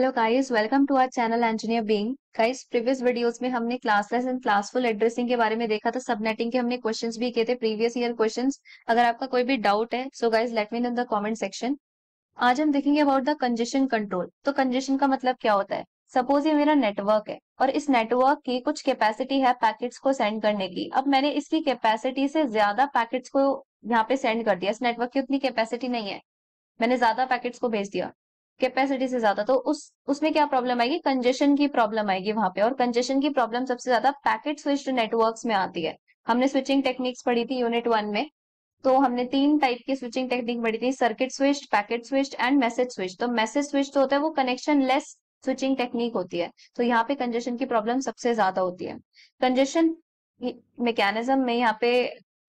hello guys welcome to our channel engineer being guys previous videos में हमने classless and classful addressing के बारे में देखा था सबनेटिंग के हमने क्वेश्चंस भी किए थे प्रीवियस ईयर क्वेश्चंस अगर आपका कोई भी डाउट है so guys let me know in the comment section आज हम देखेंगे अबाउट द कंजेशन कंट्रोल तो कंजेशन का मतलब क्या होता है सपोज ये मेरा नेटवर्क है और इस नेटवर्क की कुछ कैपेसिटी है पैकेट्स को सेंड करने की अब मैंने इसकी कैपेसिटी से ज्यादा पैकेट्स को यहाँ पे सेंड कर दिया इस नेटवर्क की उतनी कैपेसिटी नहीं है मैंने ज्यादा पैकेट्स को भेज दिया कैपेसिटी से ज्यादा तो उस उसमें क्या प्रॉब्लम आएगी कंजेशन की प्रॉब्लम आएगी वहां पे और कंजेशन की प्रॉब्लम सबसे ज्यादा पैकेट स्विच्ड नेटवर्क्स में आती है हमने स्विचिंग टेक्निक्स पढ़ी थी यूनिट वन में तो हमने तीन टाइप की स्विचिंग टेक्निक पढ़ी थी circuit switch packet switch and message switch तो मैसेज स्विच तो होता है वो कनेक्शन लेस स्विचिंग टेक्निक होती है तो यहाँ पे कंजेशन की प्रॉब्लम सबसे ज्यादा होती है कंजेशन मैकेनिज्म में यहाँ पे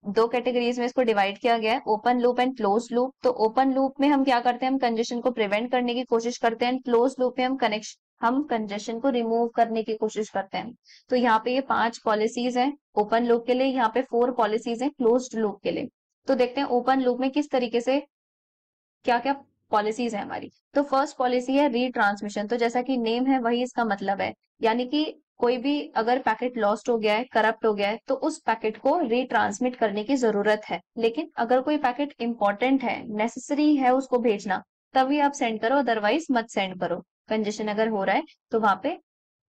दो कैटेगरीज में इसको डिवाइड किया गया है open loop and close loop तो ओपन लूप में हम क्या करते हैं हम कंजेशन को प्रिवेंट करने की कोशिश करते हैं क्लोज लूप में हम कनेक्शन हम कंजेशन को रिमूव करने की कोशिश करते हैं तो यहाँ पे ये पांच पॉलिसीज हैं ओपन लूप के लिए यहाँ पे फोर पॉलिसीज हैं क्लोज लूप के लिए तो देखते हैं ओपन लूप में किस तरीके से क्या क्या पॉलिसीज है हमारी तो फर्स्ट पॉलिसी है रीट्रांसमिशन तो जैसा कि नेम है वही इसका मतलब है यानी कि कोई भी अगर पैकेट लॉस्ट हो गया है करप्ट हो गया है तो उस पैकेट को रिट्रांसमिट करने की जरूरत है लेकिन अगर कोई पैकेट इंपॉर्टेंट है नेसेसरी है उसको भेजना तभी आप सेंड करो अदरवाइज मत सेंड करो कंजेशन अगर हो रहा है तो वहां पे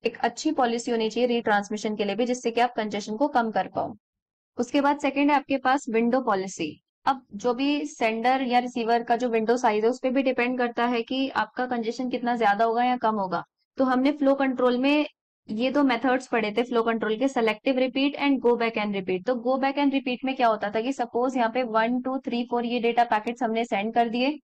एक अच्छी पॉलिसी होनी चाहिए रिट्रांसमिशन के लिए भी जिससे कि आप कंजेशन को कम कर पाओ उसके बाद सेकेंड है आपके पास विंडो पॉलिसी अब जो भी सेंडर या रिसीवर का जो विंडो साइज है उस पर भी डिपेंड करता है कि आपका कंजेशन कितना ज्यादा होगा या कम होगा तो हमने फ्लो कंट्रोल में ये दो मेथड्स पढ़े थे फ्लो कंट्रोल के selective repeat and go back and repeat तो गो बैक एंड रिपीट में क्या होता था कि सपोज यहाँ पे वन टू थ्री फोर ये डेटा पैकेट हमने सेंड कर दिए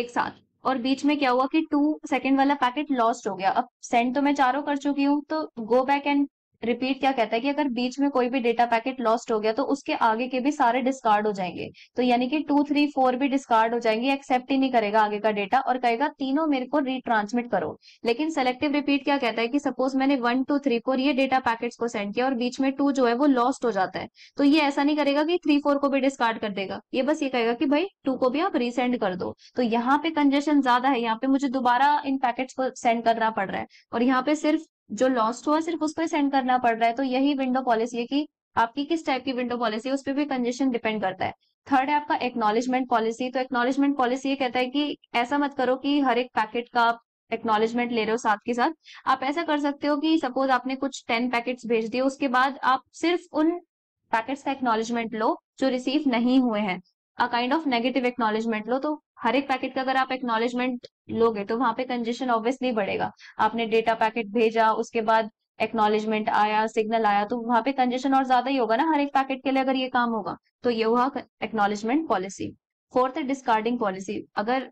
एक साथ और बीच में क्या हुआ कि टू सेकेंड वाला पैकेट लॉस्ट हो गया अब सेंड तो मैं चारों कर चुकी हूँ तो गो बैक एंड रिपीट क्या कहता है कि अगर बीच में कोई भी डेटा पैकेट लॉस्ट हो गया तो उसके आगे के भी सारे डिस्कार्ड हो जाएंगे तो यानी कि टू थ्री फोर भी डिस्कार्ड हो जाएंगे एक्सेप्ट ही नहीं करेगा आगे का डेटा और कहेगा तीनों मेरे को रिट्रांसमिट करो लेकिन सेलेक्टिव रिपीट क्या कहता है कि सपोज मैंने वन टू थ्री फोर ये डेटा पैकेट को सेंड किया और बीच में टू जो है वो लॉस्ट हो जाता है तो ये ऐसा नहीं करेगा कि थ्री फोर को भी डिस्कार्ड कर देगा ये बस ये कहेगा कि भाई टू को भी आप रिसेंड कर दो तो यहाँ पे कंजेशन ज्यादा है यहाँ पे मुझे दोबारा इन पैकेट को सेंड करना पड़ रहा है और यहाँ पे सिर्फ जो लॉस्ट हुआ सिर्फ उसको ही सेंड करना पड़ रहा है तो यही विंडो पॉलिसी है कि आपकी किस टाइप की विंडो पॉलिसी है उस पर भी कंजेशन डिपेंड करता है थर्ड है आपका एक्नोलेजमेंट पॉलिसी तो एक्नॉलेजमेंट पॉलिसी ये कहता है कि ऐसा मत करो कि हर एक पैकेट का आप एक्नॉलेजमेंट ले रहे हो साथ के साथ आप ऐसा कर सकते हो कि सपोज आपने कुछ टेन पैकेट्स भेज दिए उसके बाद आप सिर्फ उन पैकेट्स का एक्नॉलेजमेंट लो जो रिसीव नहीं हुए हैं a kind of negative acknowledgement लो तो हर एक पैकेट का अगर आप एक्नोलेजमेंट लोगे तो वहां पे कंजेशन ऑब्वियसली बढ़ेगा आपने डेटा पैकेट भेजा उसके बाद एक्नोलेजमेंट आया सिग्नल आया तो वहां पे कंजेशन और ज्यादा ही होगा ना हर एक पैकेट के लिए अगर ये काम होगा तो ये हुआ एक्नोलेजमेंट पॉलिसी फोर्थ है डिस्कार्डिंग पॉलिसी अगर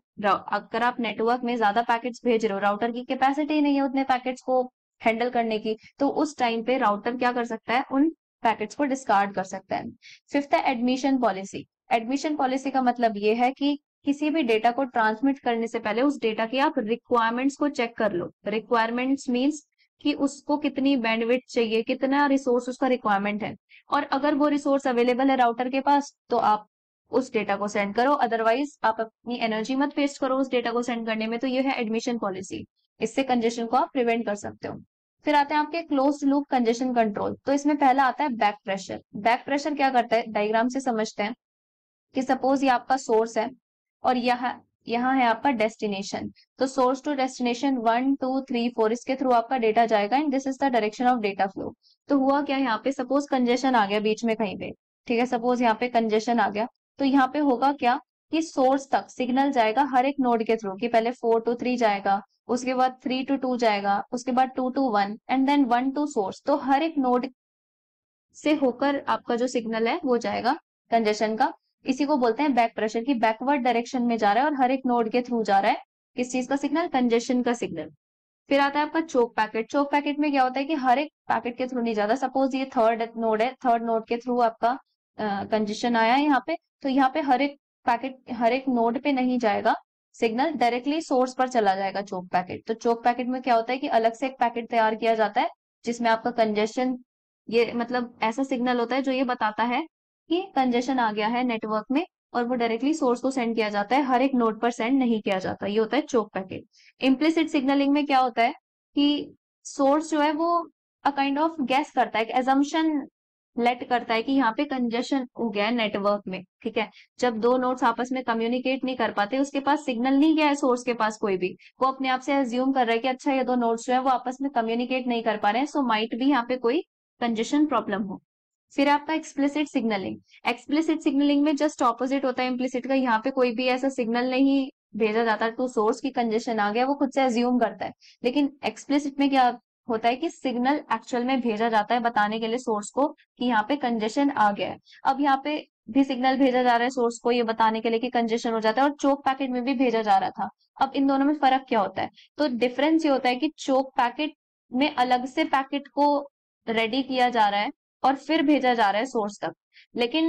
अगर आप नेटवर्क में ज्यादा पैकेट्स भेज रहे हो राउटर की कैपेसिटी नहीं है उतने पैकेट्स को हैंडल करने की तो उस टाइम पे राउटर क्या कर सकता है उन पैकेट्स को डिस्कार्ड कर सकता है फिफ्थ है एडमिशन पॉलिसी एडमिशन पॉलिसी का मतलब ये है कि किसी भी डेटा को ट्रांसमिट करने से पहले उस डेटा की आप रिक्वायरमेंट्स को चेक कर लो रिक्वायरमेंट्स मीन्स कि उसको कितनी बैंडविड्थ चाहिए कितना रिसोर्स उसका रिक्वायरमेंट है और अगर वो रिसोर्स अवेलेबल है राउटर के पास तो आप उस डेटा को सेंड करो अदरवाइज आप अपनी एनर्जी मत वेस्ट करो उस डेटा को सेंड करने में तो ये है एडमिशन पॉलिसी इससे कंजेशन को आप प्रिवेंट कर सकते हो फिर आते हैं आपके क्लोज लूप कंजेशन कंट्रोल तो इसमें पहला आता है बैक प्रेशर बैक प्रेशर क्या करता है डायग्राम से समझते हैं कि सपोज ये आपका सोर्स है और यहाँ यहाँ है आपका डेस्टिनेशन तो source to destination one two three four इसके थ्रू आपका डेटा जाएगा and this is the direction of data flow तो हुआ क्या यहाँ पे सपोज कंजेशन आ गया बीच में कहीं पे ठीक है सपोज यहाँ पे कंजेशन आ गया तो यहाँ पे होगा क्या कि सोर्स तक सिग्नल जाएगा हर एक नोड के थ्रू कि पहले फोर टू थ्री जाएगा उसके बाद थ्री टू टू जाएगा उसके बाद two two one and then one two source तो हर एक नोड से होकर आपका जो सिग्नल है वो जाएगा कंजेशन का इसी को बोलते हैं बैक प्रेशर की बैकवर्ड डायरेक्शन में जा रहा है और हर एक नोड के थ्रू जा रहा है किस चीज का सिग्नल कंजेशन का सिग्नल फिर आता है आपका चोक पैकेट चोक पैकेट में क्या होता है कि हर एक पैकेट के थ्रू नहीं जाता सपोज ये थर्ड नोड है थर्ड नोड के थ्रू आपका कंजेशन आया है यहाँ पे तो यहाँ पे हर एक पैकेट हर एक नोड पे नहीं जाएगा सिग्नल डायरेक्टली सोर्स पर चला जाएगा चोक पैकेट तो चोक पैकेट में क्या होता है कि अलग से एक पैकेट तैयार किया जाता है जिसमें आपका कंजेशन ये मतलब ऐसा सिग्नल होता है जो ये बताता है कि कंजेशन आ गया है नेटवर्क में और वो डायरेक्टली सोर्स को सेंड किया जाता है हर एक नोट पर सेंड नहीं किया जाता ये होता है चोक पैकेट इम्प्लिसिट सिग्नलिंग में क्या होता है कि सोर्स जो है वो अ काइंड ऑफ गैस करता है एजम्पन लेट करता है कि यहाँ पे कंजेशन हो गया है नेटवर्क में ठीक है जब दो नोट्स आपस में कम्युनिकेट नहीं कर पाते उसके पास सिग्नल नहीं गया है सोर्स के पास कोई भी वो अपने आप से एज्यूम कर रहा है कि अच्छा ये दो नोट्स जो है वो आपस में कम्युनिकेट नहीं कर पा रहे हैं सो माइट भी यहाँ पे कोई कंजेशन प्रॉब्लम हो फिर आपका एक्सप्लिसिट सिग्नलिंग एक्सप्लिसिट सिग्नलिंग में जस्ट ऑपोजिट होता है इम्प्लिसिट का यहाँ पे कोई भी ऐसा सिग्नल नहीं भेजा जाता टू तो सोर्स की कंजेशन आ गया वो खुद से एज्यूम करता है लेकिन एक्सप्लिसिट में क्या होता है कि सिग्नल एक्चुअल में भेजा जाता है बताने के लिए सोर्स को कि यहाँ पे कंजेशन आ गया है अब यहाँ पे भी सिग्नल भेजा जा रहा है सोर्स को ये बताने के लिए कि कंजेशन हो जाता है और चोक पैकेट में भी भेजा जा रहा था अब इन दोनों में फर्क क्या होता है तो डिफरेंस ये होता है कि चोक पैकेट में अलग से पैकेट को रेडी किया जा रहा है और फिर भेजा जा रहा है सोर्स तक लेकिन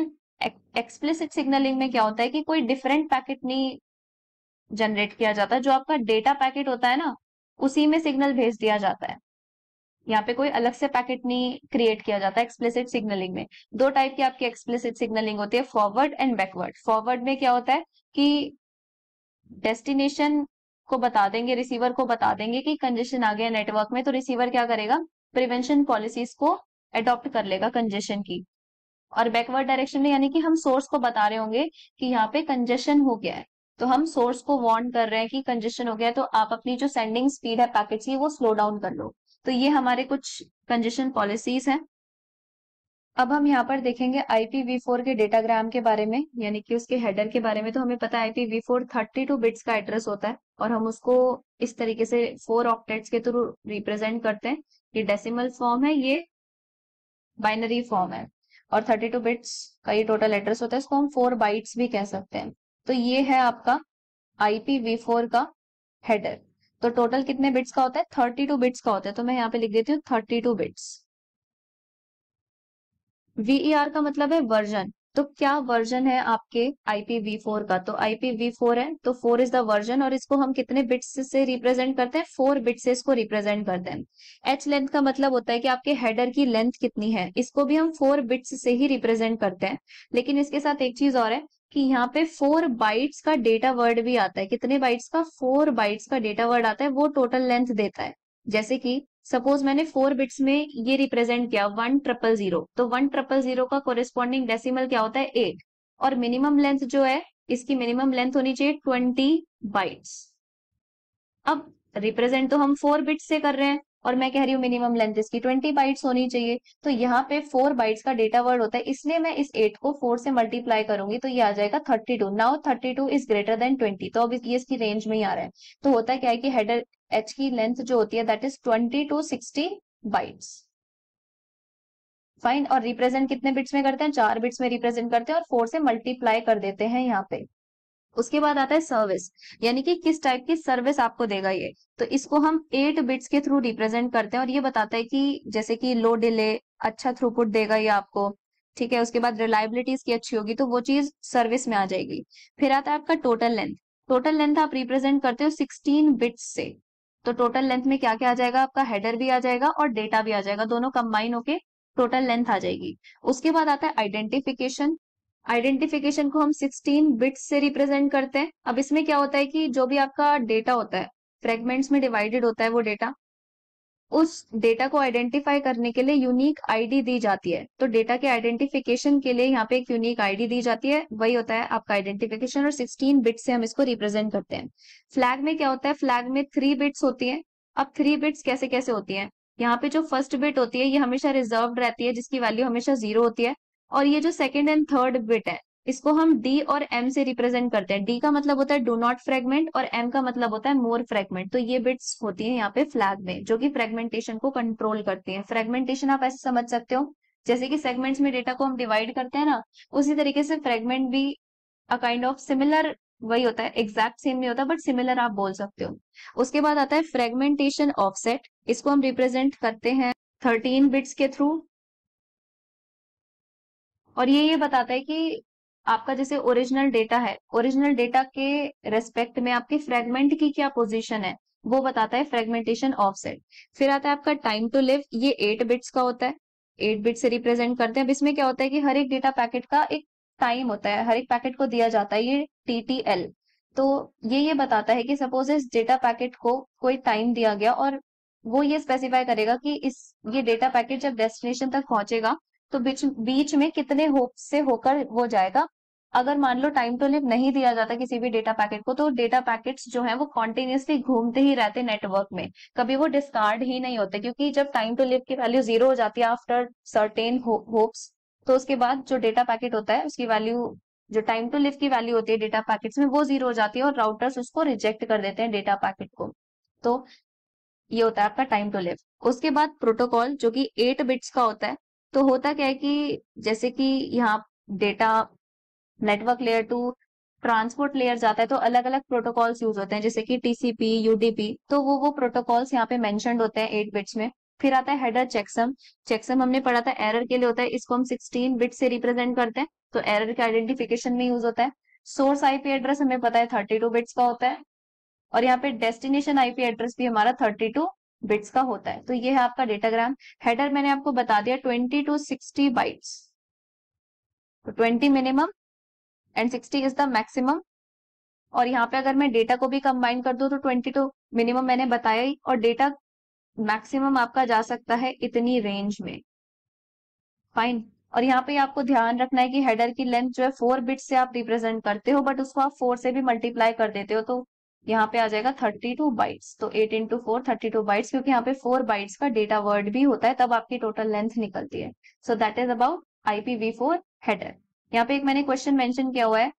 एक्सप्लिसिट सिग्नलिंग में क्या होता है कि कोई डिफरेंट पैकेट नहीं जनरेट किया जाता जो आपका डेटा पैकेट होता है ना उसी में सिग्नल भेज दिया जाता है यहाँ पे कोई अलग से पैकेट नहीं क्रिएट किया जाता एक्सप्लिसिट सिग्नलिंग में दो टाइप की आपकी एक्सप्लिसिट सिग्नलिंग होती है फॉरवर्ड एंड बैकवर्ड फॉरवर्ड में क्या होता है कि डेस्टिनेशन को बता देंगे रिसीवर को बता देंगे कि कंजेशन आ गया नेटवर्क में तो रिसीवर क्या करेगा प्रिवेंशन पॉलिसीज को एडॉप्ट कर लेगा कंजेशन की और बैकवर्ड डायरेक्शन में यानी कि हम सोर्स को बता रहे होंगे कि यहाँ पे कंजेशन हो गया है तो हम सोर्स को वार्न कर रहे हैं कि कंजेशन हो गया है तो आप अपनी जो सेंडिंग स्पीड है पैकेट की वो स्लो डाउन कर लो तो ये हमारे कुछ कंजेशन पॉलिसीज हैं अब हम यहाँ पर देखेंगे फोर के डेटाग्राम के बारे में यानी कि उसके हेडर के बारे में तो हमें पता है आईपी थर्टी टू बिट्स का एड्रेस होता है और हम उसको इस तरीके से फोर ऑक्टेट्स के थ्रू रिप्रेजेंट करते हैं ये डेसिमल फॉर्म है ये बाइनरी फॉर्म है और 32 बिट्स का ये टोटल एड्रेस होता है इसको हम फोर बाइट्स भी कह सकते हैं तो ये है आपका IPv4 का हेडर तो टोटल कितने बिट्स का होता है 32 बिट्स का होता है तो मैं यहाँ पे लिख देती हूँ 32 बिट्स VER का मतलब है वर्जन तो क्या वर्जन है आपके IPv4 का तो IPv4 है तो 4 इज द वर्जन और इसको हम कितने बिट्स से रिप्रेजेंट करते हैं 4 बिट से इसको रिप्रेजेंट करते हैं एच लेंथ का मतलब होता है कि आपके हेडर की लेंथ कितनी है इसको भी हम 4 बिट्स से ही रिप्रेजेंट करते हैं लेकिन इसके साथ एक चीज और है कि यहाँ पे फोर बाइट्स का डेटा वर्ड भी आता है कितने बाइट्स का फोर बाइट्स का डेटा वर्ड आता है वो टोटल लेंथ देता है जैसे कि सपोज मैंने फोर बिट्स में ये रिप्रेजेंट किया वन ट्रिपल जीरो तो वन ट्रिपल जीरो का कोरिस्पॉन्डिंग डेसिमल क्या होता है एट और मिनिमम लेंथ जो है इसकी मिनिमम लेंथ होनी चाहिए ट्वेंटी बाइट्स अब रिप्रेजेंट तो हम फोर बिट्स से कर रहे हैं और मैं कह रही हूँ मिनिमम लेंथ इसकी ट्वेंटी बाइट्स होनी चाहिए तो यहाँ पे फोर बाइट्स का डेटा वर्ड होता है इसलिए मैं इस एट को फोर से मल्टीप्लाई करूंगी तो ये आ जाएगा thirty two now thirty two is greater than twenty तो अब ये इसकी रेंज में ही आ रहा है तो होता है क्या है कि हेडर एच की लेंथ जो होती है that is twenty to sixty bytes fine और रिप्रेजेंट कितने बिट्स में करते हैं चार बिट्स में रिप्रेजेंट करते हैं और फोर से मल्टीप्लाई कर देते हैं यहाँ पे उसके बाद आता है सर्विस यानी कि किस टाइप की सर्विस आपको देगा ये तो इसको हम एट बिट्स के थ्रू रिप्रेजेंट करते हैं और ये बताता है कि जैसे कि लो डिले अच्छा थ्रूपुट देगा ये आपको ठीक है उसके बाद रिलायबिलिटी इसकी अच्छी होगी तो वो चीज सर्विस में आ जाएगी फिर आता है आपका टोटल लेंथ टोटल लेंथ आप रिप्रेजेंट करते हो सिक्सटीन बिट्स से तो टोटल लेंथ में क्या क्या आ जाएगा आपका हेडर भी आ जाएगा और डेटा भी आ जाएगा दोनों कंबाइन होके टोटल लेंथ आ जाएगी उसके बाद आता है आइडेंटिफिकेशन आइडेंटिफिकेशन को हम 16 बिट्स से रिप्रेजेंट करते हैं अब इसमें क्या होता है कि जो भी आपका डेटा होता है फ्रेगमेंट्स में डिवाइडेड होता है वो डेटा उस डेटा को आइडेंटिफाई करने के लिए यूनिक आईडी दी जाती है तो डेटा के आइडेंटिफिकेशन के लिए यहाँ पे एक यूनिक आईडी दी जाती है वही होता है आपका आइडेंटिफिकेशन और 16 बिट से हम इसको रिप्रेजेंट करते हैं फ्लैग में क्या होता है फ्लैग में थ्री बिट्स होती है अब थ्री बिट्स कैसे कैसे होती है यहाँ पे जो फर्स्ट बिट होती है ये हमेशा रिजर्व रहती है जिसकी वैल्यू हमेशा जीरो होती है और ये जो सेकेंड एंड थर्ड बिट है इसको हम डी और एम से रिप्रेजेंट करते हैं डी का मतलब होता है डो नॉट फ्रेगमेंट और एम का मतलब होता है मोर फ्रेगमेंट तो ये बिट्स होती है यहाँ पे फ्लैग में जो कि फ्रेगमेंटेशन को कंट्रोल करती है फ्रेगमेंटेशन आप ऐसे समझ सकते हो जैसे कि सेगमेंट्स में डेटा को हम डिवाइड करते हैं ना उसी तरीके से फ्रेगमेंट भी अ काइंड ऑफ सिमिलर वही होता है एग्जैक्ट सेम नहीं होता बट सिमिलर आप बोल सकते हो उसके बाद आता है फ्रेगमेंटेशन ऑफसेट इसको हम रिप्रेजेंट करते हैं थर्टीन बिट्स के थ्रू और ये ये बताता है कि आपका जैसे ओरिजिनल डेटा है ओरिजिनल डेटा के रेस्पेक्ट में आपके फ्रेगमेंट की क्या पोजिशन है वो बताता है फ्रेगमेंटेशन ऑफसेट फिर आता है आपका टाइम टू लिव ये एट बिट्स का होता है एट बिट से रिप्रेजेंट करते हैं अब इसमें क्या होता है कि हर एक डेटा पैकेट का एक टाइम होता है हर एक पैकेट को दिया जाता है ये टीटीएल तो ये ये बताता है कि सपोज इस डेटा पैकेट को कोई टाइम दिया गया और वो ये स्पेसिफाई करेगा कि इस ये डेटा पैकेट जब डेस्टिनेशन तक पहुंचेगा तो बीच बीच में कितने होप से होकर वो जाएगा अगर मान लो टाइम टू लिव नहीं दिया जाता किसी भी डेटा पैकेट को तो डेटा पैकेट्स जो है वो कॉन्टिन्यूसली घूमते ही रहते नेटवर्क में कभी वो डिस्कार्ड ही नहीं होते क्योंकि जब टाइम टू लिव की वैल्यू जीरो हो जाती है आफ्टर सर्टेन होप्स तो उसके बाद जो डेटा पैकेट होता है उसकी वैल्यू जो टाइम टू लिव की वैल्यू होती है डेटा पैकेट्स में वो जीरो हो जाती है और राउटर्स उसको रिजेक्ट कर देते हैं डेटा पैकेट को तो ये होता है आपका टाइम टू लिव उसके बाद प्रोटोकॉल जो कि एट बिट्स का होता है तो होता क्या है कि जैसे कि यहाँ data network layer to transport layer जाता है तो अलग अलग प्रोटोकॉल्स यूज होते हैं जैसे कि टीसीपी यूडीपी तो वो वो प्रोटोकॉल्स यहाँ पे मैंशन होते हैं एट बिट्स में फिर आता है हेडर चेकसम चेकसम हमने पढ़ा था एरर के लिए होता है इसको हम 16 बिट से रिप्रेजेंट करते हैं तो एरर के आइडेंटिफिकेशन में यूज होता है सोर्स आईपी एड्रेस हमें पता है 32 बिट्स का होता है और यहाँ पे डेस्टिनेशन आईपी एड्रेस भी हमारा 32 बिट्स का होता है तो ये है आपका डेटाग्राम हेडर मैंने आपको बता दिया ट्वेंटी टू सिक्सटी बाइट्स तो twenty minimum and sixty is the maximum और यहाँ पे अगर मैं डेटा को भी कंबाइन कर दूं तो ट्वेंटी टू मिनिमम मैंने बताया ही और डेटा मैक्सिमम आपका जा सकता है इतनी रेंज में फाइन और यहाँ पे आपको ध्यान रखना है कि हेडर की लेंथ जो है फोर बिट से आप रिप्रेजेंट करते हो बट उसको आप फोर से भी मल्टीप्लाई कर देते हो तो यहाँ पे आ जाएगा 32 बाइट्स तो 8 इंटू फोर थर्टी बाइट्स क्योंकि यहाँ पे 4 बाइट्स का डेटा वर्ड भी होता है तब आपकी टोटल लेंथ निकलती है so that is about IPv four header यहाँ पे एक मैंने क्वेश्चन मेंशन किया हुआ है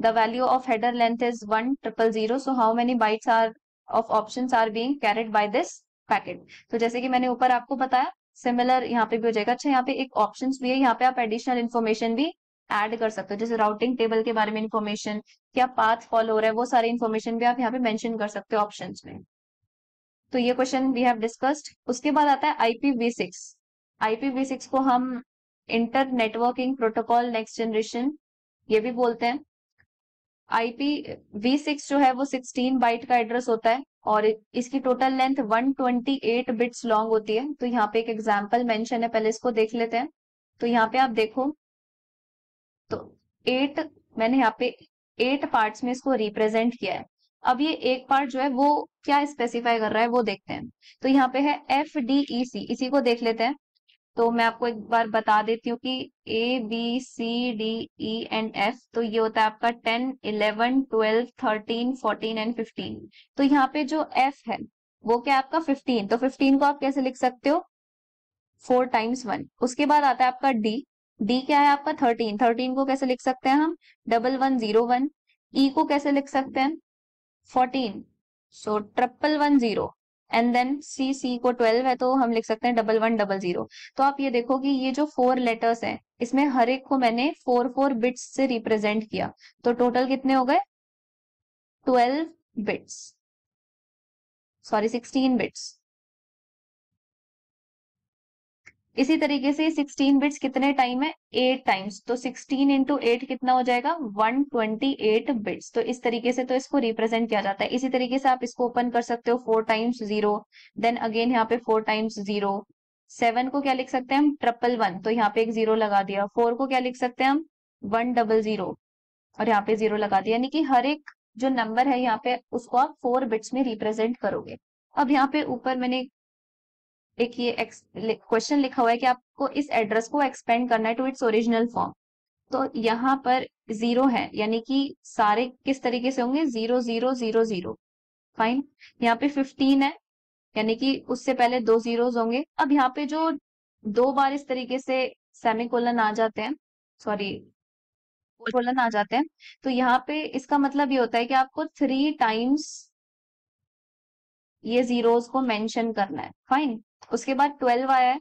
the value of header length is one triple zero so how many bytes are of option are being carried by this packet तो जैसे कि मैंने ऊपर आपको बताया सिमिलर यहाँ पे भी हो जाएगा अच्छा यहाँ पे एक ऑप्शन भी है यहाँ पे आप एडिशनल इन्फॉर्मेशन भी ऐड कर सकते हो जैसे राउटिंग टेबल के बारे में इन्फॉर्मेशन क्या पाथ फॉलो हो रहा है वो सारी इन्फॉर्मेशन भी आप यहाँ पे मेंशन कर सकते हो ऑप्शन में तो ये क्वेश्चन वी हैव डिस्कस्ड उसके बाद आता है आईपीवी सिक्स आईपीवी सिक्स को हम internetworking protocol next generation ये भी बोलते हैं आईपी वी सिक्स जो है वो सिक्सटीन बाइट का एड्रेस होता है और इसकी टोटल लेंथ 128 बिट्स लॉन्ग होती है तो यहाँ पे एक एग्जाम्पल मेंशन है पहले इसको देख लेते हैं तो यहाँ पे आप देखो तो एट मैंने यहाँ पे एट पार्ट्स में इसको रिप्रेजेंट किया है अब ये एक पार्ट जो है वो क्या स्पेसिफाई कर रहा है वो देखते हैं तो यहाँ पे है एफ डी ई सी इसी को देख लेते हैं तो मैं आपको एक बार बता देती हूँ कि A B C D E and F तो ये होता है आपका ten eleven twelve thirteen fourteen and fifteen तो यहाँ पे जो एफ है वो क्या है आपका फिफ्टीन तो फिफ्टीन को आप कैसे लिख सकते हो फोर टाइम्स वन उसके बाद आता है आपका डी डी क्या है आपका थर्टीन थर्टीन को कैसे लिख सकते हैं हम double one zero one E को कैसे लिख सकते हैं fourteen so triple one zero and then C C को ट्वेल्व है तो हम लिख सकते हैं डबल वन डबल जीरो तो आप ये देखो कि ये जो फोर लेटर्स हैं इसमें हर एक को मैंने फोर फोर बिट्स से रिप्रेजेंट किया तो टोटल कितने हो गए twelve bits sorry sixteen bits इसी तरीके से 16 बिट्स कितने टाइम है एट टाइम्स तो 16 इंटू एट कितना हो जाएगा 128 बिट्स तो इस तरीके से तो इसको रिप्रेजेंट किया जाता है इसी तरीके से आप इसको ओपन कर सकते हो four times zero then again यहाँ पे फोर टाइम्स जीरो सेवन को क्या लिख सकते हैं हम ट्रिपल वन तो यहाँ पे एक जीरो लगा दिया फोर को क्या लिख सकते हैं हम वन डबल जीरो और यहाँ पे जीरो लगा दिया यानी कि हर एक जो नंबर है यहाँ पे उसको आप फोर बिट्स में रिप्रेजेंट करोगे अब यहाँ पे ऊपर मैंने एक ये क्वेश्चन लिखा हुआ है कि आपको इस एड्रेस को एक्सपेंड करना है टू इट्स ओरिजिनल फॉर्म तो यहाँ पर जीरो है यानी कि सारे किस तरीके से होंगे zero zero zero zero fine यहाँ पे फिफ्टीन है यानी कि उससे पहले दो जीरोज होंगे अब यहाँ पे जो दो बार इस तरीके से सेमिकोलन आ जाते हैं सॉरी कोलन आ जाते हैं तो यहाँ पे इसका मतलब ये होता है कि आपको थ्री टाइम्स ये जीरोज को मेंशन करना है फाइन उसके बाद ट्वेल्व आया है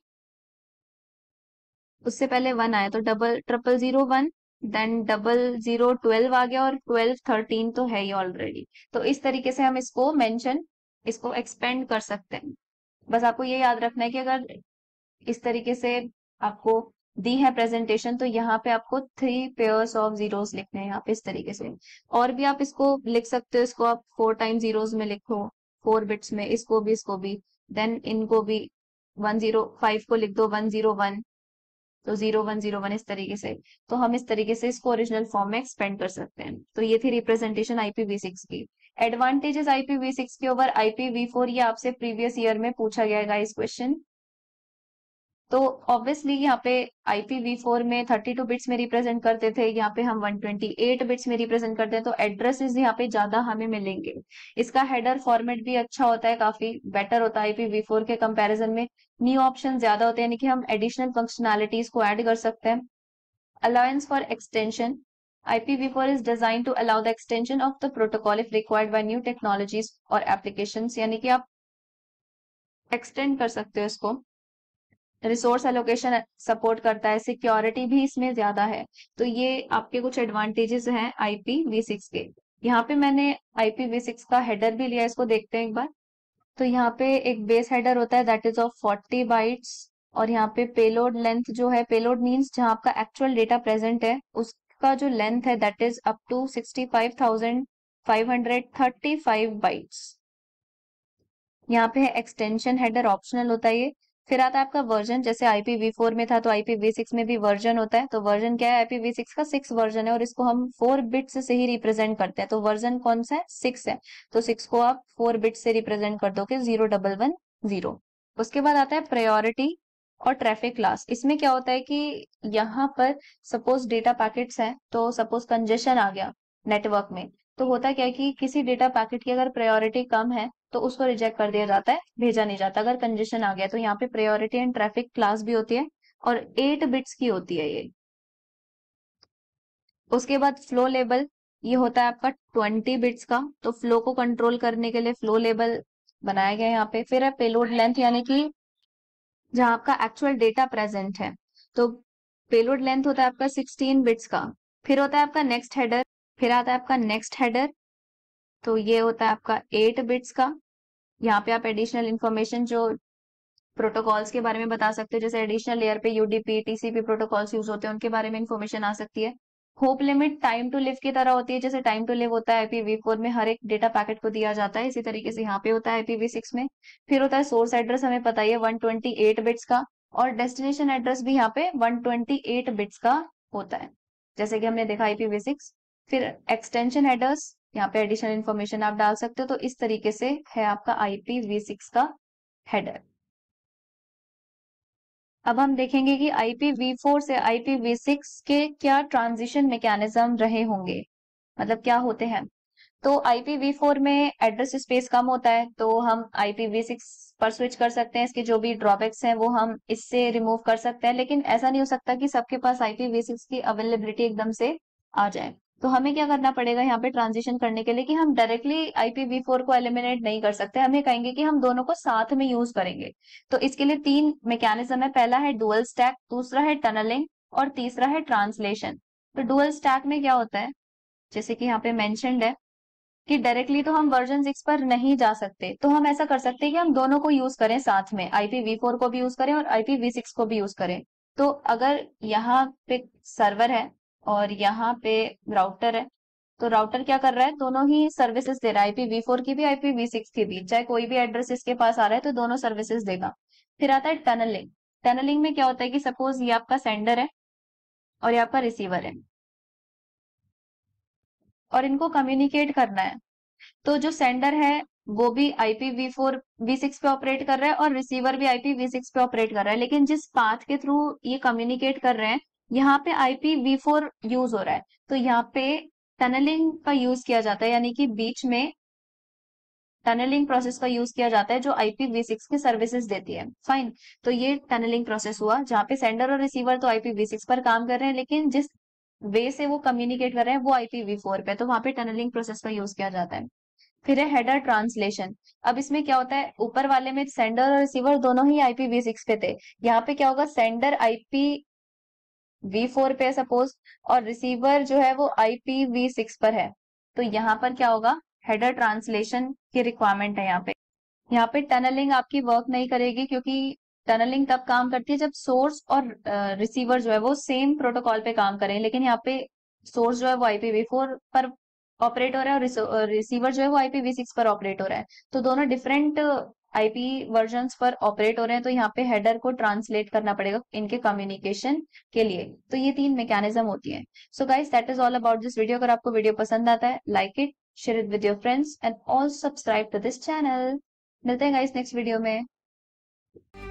उससे पहले वन आया तो double triple zero one then double zero twelve आ गया और ट्वेल्व थर्टीन तो है ही ऑलरेडी तो इस तरीके से हम इसको मेंशन इसको एक्सपेंड कर सकते हैं बस आपको ये याद रखना है कि अगर इस तरीके से आपको दी है प्रेजेंटेशन तो यहाँ पे आपको थ्री पेयर्स ऑफ जीरोस लिखने हैं यहाँ पे इस तरीके से और भी आप इसको लिख सकते हो इसको आप फोर टाइम जीरोस में लिखो फोर बिट्स में इसको भी इसको भी देन इनको भी वन जीरो फाइव को लिख दो वन जीरो वन तो जीरो वन जीरो वन इस तरीके से तो हम इस तरीके से इसको ओरिजिनल फॉर्म में एक्सपेंड कर सकते हैं तो ये थी रिप्रेजेंटेशन आईपीवी सिक्स की एडवांटेजेस आईपीवी सिक्स के ओवर आईपीवी फोर ये आपसे प्रीवियस ईयर में पूछा गया है इस क्वेश्चन तो ऑब्वियसली यहाँ पे IPv4 में 32 बिट्स में रिप्रेजेंट करते थे यहाँ पे हम 128 बिट्स में रिप्रेजेंट करते हैं तो एड्रेसेस यहाँ पे ज्यादा हमें मिलेंगे इसका हेडर फॉर्मेट भी अच्छा होता है काफी बेटर होता है IPv4 के कंपैरिजन में न्यू ऑप्शन ज्यादा होते हैं यानी कि हम एडिशनल फंक्शनैलिटीज को एड कर सकते हैं allowance for extension IPv4 is designed to allow the extension of the protocol if required by new technologies or applications यानी कि आप extend कर सकते हो इसको रिसोर्स एलोकेशन सपोर्ट करता है सिक्योरिटी भी इसमें ज्यादा है तो ये आपके कुछ एडवांटेजेस हैं आईपी सिक्स के यहाँ पे मैंने आईपी सिक्स का हेडर भी लिया इसको देखते हैं एक बार तो यहाँ पे एक बेस हेडर होता है that is of forty bytes और यहाँ पे पेलोड लेंथ जो है पेलोड मीन्स जहाँ आपका एक्चुअल डेटा प्रेजेंट है उसका जो लेंथ है that is up to sixty five thousand five hundred thirty five bytes यहाँ पे है एक्सटेंशन हेडर ऑप्शनल होता है ये फिर आता है आपका वर्जन जैसे फोर में था तो सिक्स में भी वर्जन होता है तो वर्जन क्या है सिक्स का सिक्स वर्जन है और इसको हम फोर बिट्स से ही रिप्रेजेंट करते हैं तो वर्जन कौन सा है सिक्स है तो सिक्स को आप फोर बिट से रिप्रेजेंट कर दोगे जीरो डबल वन जीरो उसके बाद आता है प्रायोरिटी और ट्रैफिक क्लास इसमें क्या होता है कि यहाँ पर सपोज डेटा पैकेट्स हैं तो सपोज कंजेशन आ गया नेटवर्क में तो होता क्या कि किसी डेटा पैकेट की अगर प्रायोरिटी कम है तो उसको रिजेक्ट कर दिया जाता है भेजा नहीं जाता अगर कंजेशन आ गया तो यहाँ पे प्रायोरिटी एंड ट्रैफिक क्लास भी होती है और एट बिट्स की होती है ये उसके बाद फ्लो लेबल ये होता है आपका ट्वेंटी बिट्स का तो फ्लो को कंट्रोल करने के लिए फ्लो लेबल बनाया गया यहाँ पे फिर है पेलोड लेंथ यानी कि जहां आपका एक्चुअल डेटा प्रेजेंट है तो पेलोड लेंथ होता है आपका सिक्सटीन बिट्स का फिर होता है आपका नेक्स्ट हेडर फिर आता है आपका नेक्स्ट हेडर तो ये होता है आपका एट बिट्स का यहाँ पे आप एडिशनल इन्फॉर्मेशन जो प्रोटोकॉल्स के बारे में बता सकते हो जैसे एडिशनल लेयर पे यूडीपी टीसीपी प्रोटोकॉल्स यूज होते हैं उनके बारे में इन्फॉर्मेशन आ सकती है hop limit time to live की तरह होती है जैसे टाइम टू लिव होता है आईपीवी फोर में हर एक डेटा पैकेट को दिया जाता है इसी तरीके से यहाँ पे होता है आईपीवी सिक्स में फिर होता है सोर्स एड्रेस हमें पता ही है वन ट्वेंटी एट बिट्स का और डेस्टिनेशन एड्रेस भी यहाँ पे वन ट्वेंटी एट बिट्स का होता है जैसे कि हमने देखा आईपीवी सिक्स फिर एक्सटेंशन हेडर्स यहाँ पे एडिशनल इन्फॉर्मेशन आप डाल सकते हो तो इस तरीके से है आपका आईपी वी सिक्स का हेडर अब हम देखेंगे कि आईपी वी फोर से आईपी वी सिक्स के क्या ट्रांजिशन मैकेनिज्म रहे होंगे मतलब क्या होते हैं तो IPv4 में एड्रेस स्पेस कम होता है तो हम IPv6 पर स्विच कर सकते हैं इसके जो भी ड्रॉबैक्स हैं वो हम इससे रिमूव कर सकते हैं लेकिन ऐसा नहीं हो सकता कि सबके पास IPv6 की अवेलेबिलिटी एकदम से आ जाए तो हमें क्या करना पड़ेगा यहाँ पे ट्रांजिशन करने के लिए कि हम डायरेक्टली IPv4 फोर को एलिमिनेट नहीं कर सकते हमें कहेंगे कि हम दोनों को साथ में यूज करेंगे तो इसके लिए तीन मैकेनिज्म है पहला है डुअल स्टैक दूसरा है टनलिंग और तीसरा है ट्रांसलेशन तो डुअल स्टैक में क्या होता है जैसे कि यहाँ पे मैंशनड है कि डायरेक्टली तो हम वर्जन सिक्स पर नहीं जा सकते तो हम ऐसा कर सकते हैं कि हम दोनों को यूज करें साथ में IPv4 फोर को भी यूज करें और IPv6 सिक्स को भी यूज करें तो अगर यहाँ पे सर्वर है और यहाँ पे राउटर है तो राउटर क्या कर रहा है दोनों ही सर्विसेज दे रहा है आईपी फोर की भी आईपी वी सिक्स की भी चाहे कोई भी एड्रेस इसके पास आ रहा है तो दोनों सर्विसेज देगा फिर आता है टनलिंग टनलिंग में क्या होता है कि सपोज ये आपका सेंडर है और ये आपका रिसीवर है और इनको कम्युनिकेट करना है तो जो सेंडर है वो भी IP v four v six पे ऑपरेट कर रहा है और रिसीवर भी आईपी वी सिक्स पे ऑपरेट कर रहा है लेकिन जिस पाथ के थ्रू ये कम्युनिकेट कर रहे हैं यहाँ पे आईपी फोर यूज हो रहा है तो यहाँ पे टनलिंग का यूज किया जाता है यानी कि बीच में टनलिंग प्रोसेस का यूज किया जाता है जो IPv6 की सर्विसेज देती है फाइन तो ये टनलिंग प्रोसेस हुआ जहां पे सेंडर और रिसीवर तो IPv6 पर काम कर रहे हैं लेकिन जिस वे से वो कम्युनिकेट कर रहे हैं वो IPv4 पे तो वहां पे टनलिंग प्रोसेस का यूज किया जाता है फिर है हेडर ट्रांसलेशन अब इसमें क्या होता है ऊपर वाले में सेंडर और रिसीवर दोनों ही सिक्स पे थे यहाँ पे क्या होगा सेंडर आईपी वी फोर पे है सपोज और रिसीवर जो है वो आईपी वी सिक्स पर है तो यहाँ पर क्या होगा हेडर ट्रांसलेशन की रिक्वायरमेंट है यहाँ पे यहाँ पे टनलिंग आपकी वर्क नहीं करेगी क्योंकि टनलिंग तब काम करती है जब सोर्स और रिसीवर जो है वो सेम प्रोटोकॉल पे काम करें लेकिन यहाँ पे सोर्स जो है वो आईपीवी फोर पर ऑपरेट हो रहा है और रिसीवर जो है वो आईपीवी सिक्स पर ऑपरेट हो रहा है तो दोनों डिफरेंट आईपी वर्जन पर ऑपरेट हो रहे हैं तो यहाँ पे हेडर को ट्रांसलेट करना पड़ेगा इनके कम्युनिकेशन के लिए तो ये तीन मैकेनिज्म होती है so guys that is all about this video अगर आपको वीडियो पसंद आता है like it share it with your friends and all subscribe to this channel मिलते हैं गाइज नेक्स्ट वीडियो में